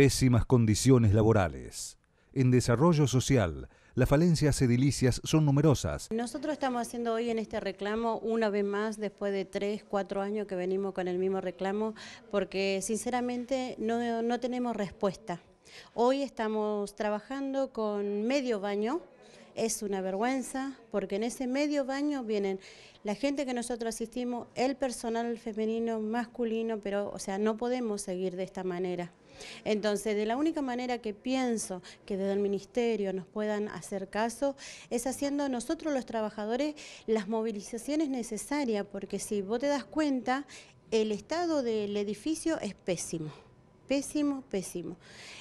pésimas condiciones laborales. En desarrollo social, las falencias edilicias son numerosas. Nosotros estamos haciendo hoy en este reclamo, una vez más, después de tres, cuatro años que venimos con el mismo reclamo, porque sinceramente no, no tenemos respuesta. Hoy estamos trabajando con medio baño, es una vergüenza, porque en ese medio baño vienen la gente que nosotros asistimos, el personal femenino, masculino, pero o sea, no podemos seguir de esta manera. Entonces, de la única manera que pienso que desde el Ministerio nos puedan hacer caso es haciendo nosotros los trabajadores las movilizaciones necesarias, porque si vos te das cuenta, el estado del edificio es pésimo pésimo, pésimo.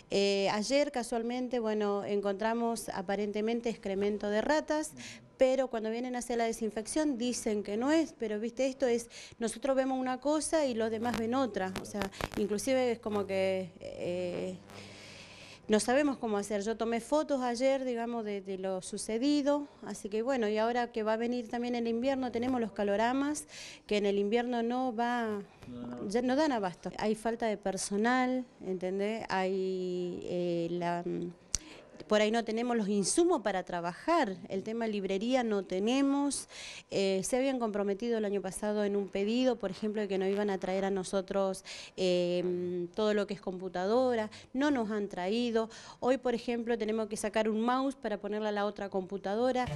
Eh, ayer casualmente, bueno, encontramos aparentemente excremento de ratas, pero cuando vienen a hacer la desinfección dicen que no es, pero viste, esto es, nosotros vemos una cosa y los demás ven otra, o sea, inclusive es como que... Eh, no sabemos cómo hacer. Yo tomé fotos ayer, digamos, de, lo sucedido, así que bueno, y ahora que va a venir también el invierno, tenemos los caloramas, que en el invierno no va, no dan abasto. Hay falta de personal, ¿entendés? Hay eh, la por ahí no tenemos los insumos para trabajar, el tema librería no tenemos, eh, se habían comprometido el año pasado en un pedido, por ejemplo, de que nos iban a traer a nosotros eh, todo lo que es computadora, no nos han traído, hoy por ejemplo tenemos que sacar un mouse para ponerla a la otra computadora.